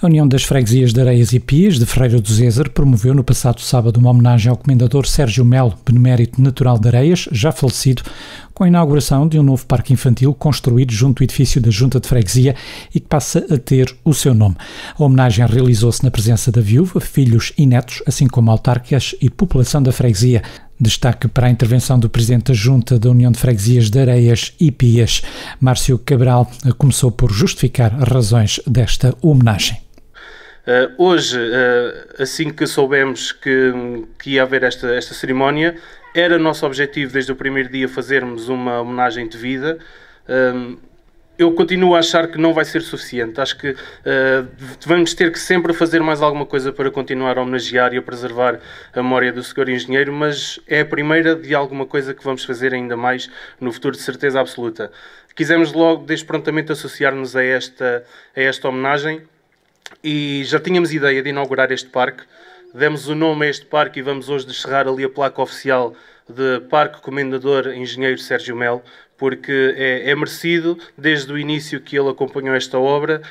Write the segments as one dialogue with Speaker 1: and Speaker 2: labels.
Speaker 1: A União das Freguesias de Areias e Pias, de Ferreira do Zézer, promoveu no passado sábado uma homenagem ao comendador Sérgio Melo, benemérito natural de Areias, já falecido, com a inauguração de um novo parque infantil construído junto ao edifício da Junta de Freguesia e que passa a ter o seu nome. A homenagem realizou-se na presença da viúva, filhos e netos, assim como autarcas e população da freguesia. Destaque para a intervenção do Presidente da Junta da União de Freguesias de Areias e Pias. Márcio Cabral começou por justificar razões desta homenagem.
Speaker 2: Uh, hoje, uh, assim que soubemos que, que ia haver esta, esta cerimónia, era nosso objetivo desde o primeiro dia fazermos uma homenagem de vida. Um, ehm, eu continuo a achar que não vai ser suficiente. Acho que uh, vamos ter que sempre fazer mais alguma coisa para continuar a homenagear e a preservar a memória do Sr. Engenheiro, mas é a primeira de alguma coisa que vamos fazer ainda mais no futuro, de certeza absoluta. Quisemos logo, desde prontamente, associar-nos a esta, a esta homenagem e já tínhamos ideia de inaugurar este parque. Demos o nome a este parque e vamos hoje descerrar ali a placa oficial de Parque Comendador Engenheiro Sérgio Melo, porque é, é, merecido desde o início que ele acompanhou esta obra.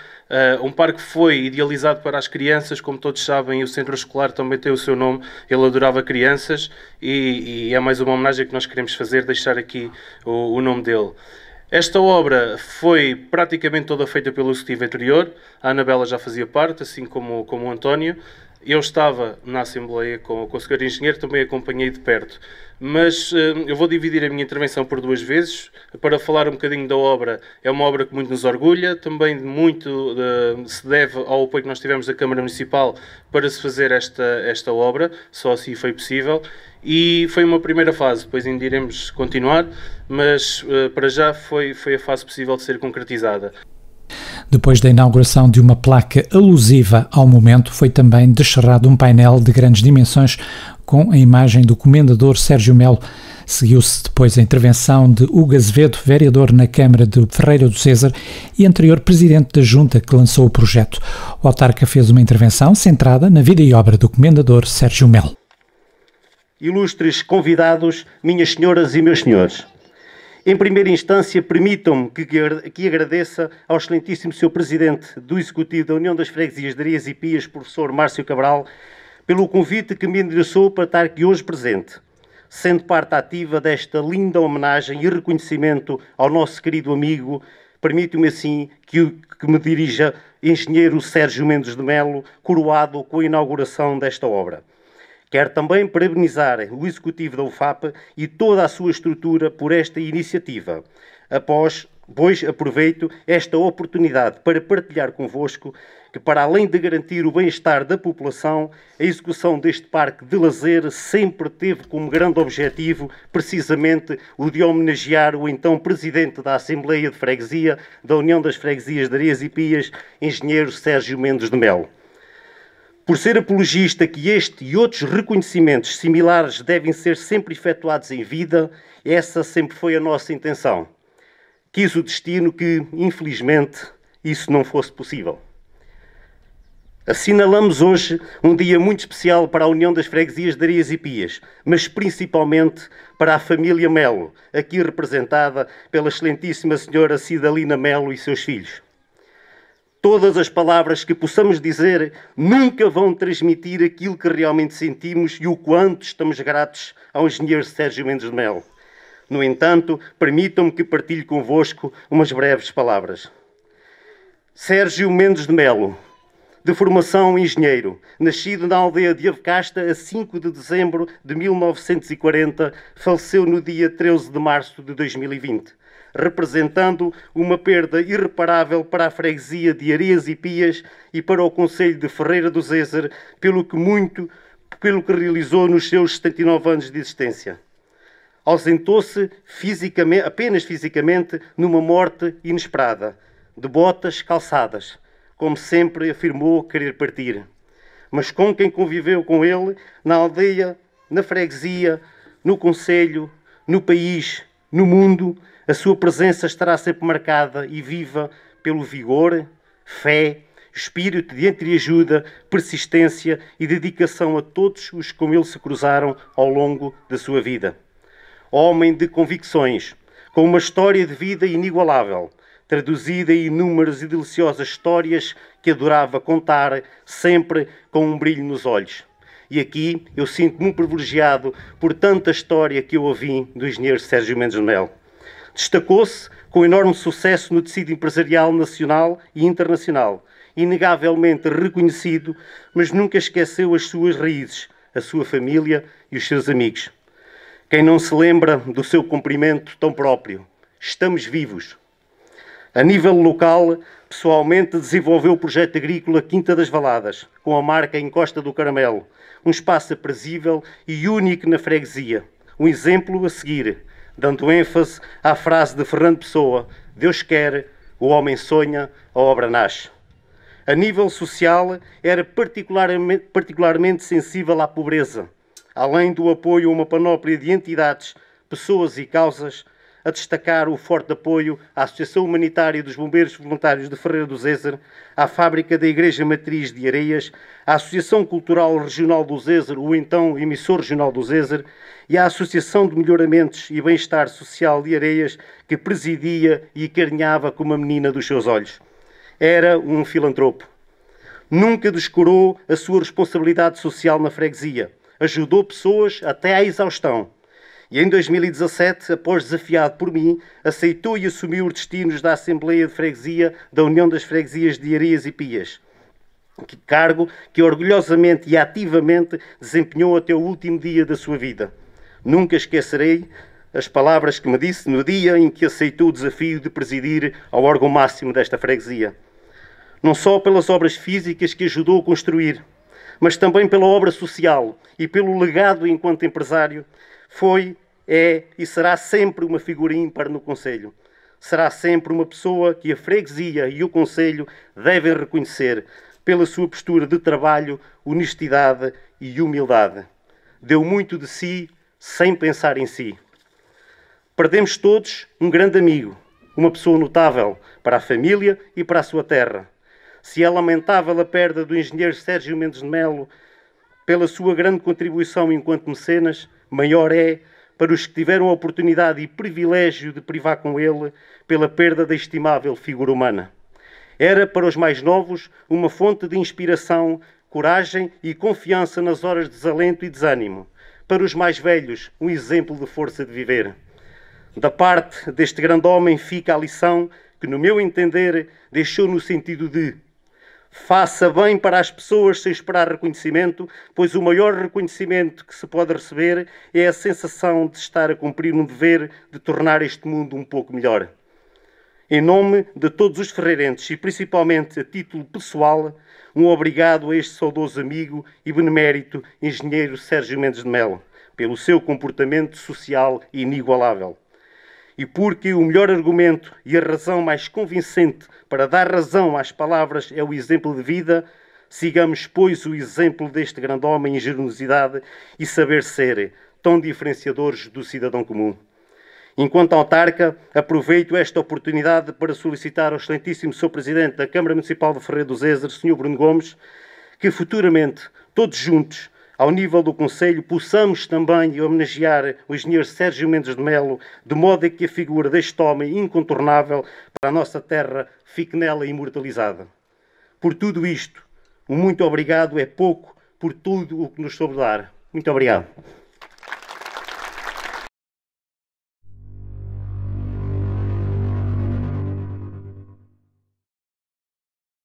Speaker 2: Uh, um parque foi idealizado para as crianças, como todos sabem, e o centro escolar também tem o seu nome. Ele adorava crianças e, e é mais uma homenagem que nós queremos fazer, deixar aqui o, o nome dele. Esta obra foi praticamente toda feita pelo executivo anterior, a Anabela já fazia parte, assim como, como o António. Eu estava na Assembleia com, com o Secretário Engenheiro, também acompanhei de perto. Mas hum, eu vou dividir a minha intervenção por duas vezes, para falar um bocadinho da obra. É uma obra que muito nos orgulha, também muito de, se deve ao apoio que nós tivemos da Câmara Municipal para se fazer esta, esta obra, só assim foi possível e foi uma primeira fase, depois ainda iremos continuar, mas uh, para já foi, foi a fase possível de ser concretizada.
Speaker 1: Depois da inauguração de uma placa alusiva ao momento, foi também descerrado um painel de grandes dimensões com a imagem do comendador Sérgio Melo. Seguiu-se depois a intervenção de Hugo Azevedo, vereador na Câmara de Ferreira do César e anterior presidente da junta que lançou o projeto. O autarca fez uma intervenção centrada na vida e obra do comendador Sérgio Melo
Speaker 3: ilustres convidados, minhas senhoras e meus senhores. Em primeira instância, permitam-me que, agradeça ao excelentíssimo Sr. Presidente do Executivo da União das Freguesias de Arias e Pias, professor Márcio Cabral, pelo convite que me endereçou para estar aqui hoje presente, sendo parte ativa desta linda homenagem e reconhecimento ao nosso querido amigo, permite-me assim que, que me dirija engenheiro Sérgio Mendes de Melo, coroado com a inauguração desta obra. Quero também parabenizar o Executivo da UFAP e toda a sua estrutura por esta iniciativa. Após, pois aproveito esta oportunidade para partilhar convosco que, para além de garantir o bem-estar da população, a execução deste parque de lazer sempre teve como grande objetivo, precisamente, o de homenagear o então Presidente da Assembleia de Freguesia da União das Freguesias de Areias e Pias, Engenheiro Sérgio Mendes de Melo por ser apologista que este e outros reconhecimentos similares devem ser sempre efetuados em vida, essa sempre foi a nossa intenção. Quis o destino que, infelizmente, isso não fosse possível. Assinalamos hoje um dia muito especial para a União das Freguesias de Arias e Pias, mas principalmente para a família Melo, aqui representada pela excelentíssima senhora Cidalina Melo e seus filhos. Todas as palavras que possamos dizer nunca vão transmitir aquilo que realmente sentimos e o quanto estamos gratos ao engenheiro Sérgio Mendes de Mel. No entanto, permitam-me que partilhe convosco umas breves palavras. Sérgio Mendes de Melo, de formação engenheiro, nascido na aldeia de Avecasta a 5 de dezembro de 1940, faleceu no dia 13 de março de 2020, representando uma perda irreparável para a freguesia de Areias e Pias e para o Conselho de Ferreira do Zézer, pelo que muito pelo que realizou nos seus 79 anos de existência. Ausentou-se fisicamente, apenas fisicamente numa morte inesperada, de botas calçadas como sempre afirmou querer partir. Mas com quem conviveu com ele, na aldeia, na freguesia, no conselho, no país, no mundo, a sua presença estará sempre marcada e viva pelo vigor, fé, espírito de entreajuda, persistência e dedicação a todos os que com ele se cruzaram ao longo da sua vida. Homem de convicções, com uma história de vida inigualável, traduzida em inúmeras e deliciosas histórias que adorava contar, sempre com um brilho nos olhos. E aqui eu sinto-me privilegiado por tanta história que eu ouvi do engenheiro Sérgio Mendes Mel. Destacou-se com enorme sucesso no tecido empresarial nacional e internacional, inegavelmente reconhecido, mas nunca esqueceu as suas raízes, a sua família e os seus amigos. Quem não se lembra do seu cumprimento tão próprio? Estamos vivos. A nível local, pessoalmente desenvolveu o projeto agrícola Quinta das Valadas, com a marca Encosta do Caramelo, um espaço aprazível e único na freguesia. Um exemplo a seguir, dando ênfase à frase de Fernando Pessoa: Deus quer, o homem sonha, a obra nasce. A nível social, era particularmente, particularmente sensível à pobreza, além do apoio a uma panóplia de entidades, pessoas e causas a destacar o forte apoio à Associação Humanitária dos Bombeiros Voluntários de Ferreira do Zézer, à Fábrica da Igreja Matriz de Areias, à Associação Cultural Regional do Zézer, ou então Emissor Regional do Zézer, e à Associação de Melhoramentos e Bem-Estar Social de Areias, que presidia e carinhava como a menina dos seus olhos. Era um filantropo. Nunca descurou a sua responsabilidade social na freguesia. Ajudou pessoas até à exaustão e em 2017, após desafiado por mim, aceitou e assumiu os destinos da Assembleia de Freguesia da União das Freguesias de Areias e Pias. Cargo que orgulhosamente e ativamente desempenhou até o último dia da sua vida. Nunca esquecerei as palavras que me disse no dia em que aceitou o desafio de presidir ao órgão máximo desta freguesia. Não só pelas obras físicas que ajudou a construir, mas também pela obra social e pelo legado enquanto empresário foi, é e será sempre uma figura ímpar no Conselho. Será sempre uma pessoa que a freguesia e o Conselho devem reconhecer pela sua postura de trabalho, honestidade e humildade. Deu muito de si sem pensar em si. Perdemos todos um grande amigo, uma pessoa notável para a família e para a sua terra. Se é lamentável a perda do engenheiro Sérgio Mendes de Melo, pela sua grande contribuição enquanto mecenas, maior é para os que tiveram a oportunidade e privilégio de privar com ele pela perda da estimável figura humana. Era para os mais novos uma fonte de inspiração, coragem e confiança nas horas de desalento e desânimo. Para os mais velhos, um exemplo de força de viver. Da parte deste grande homem fica a lição que, no meu entender, deixou no sentido de Faça bem para as pessoas sem esperar reconhecimento, pois o maior reconhecimento que se pode receber é a sensação de estar a cumprir um dever de tornar este mundo um pouco melhor. Em nome de todos os ferreirentes e principalmente a título pessoal, um obrigado a este saudoso amigo e benemérito engenheiro Sérgio Mendes de Melo pelo seu comportamento social inigualável e porque o melhor argumento e a razão mais convincente para dar razão às palavras é o exemplo de vida, sigamos, pois, o exemplo deste grande homem em generosidade e saber ser, tão diferenciadores do cidadão comum. Enquanto autarca, aproveito esta oportunidade para solicitar ao excelentíssimo Sr. Presidente da Câmara Municipal de Ferreira dos Ezer, Sr. Bruno Gomes, que futuramente, todos juntos, ao nível do Conselho, possamos também homenagear o engenheiro Sérgio Mendes de Melo, de modo a que a figura deste homem incontornável para a nossa terra fique nela imortalizada. Por tudo isto, um muito obrigado é pouco por tudo o que nos soube dar. Muito obrigado.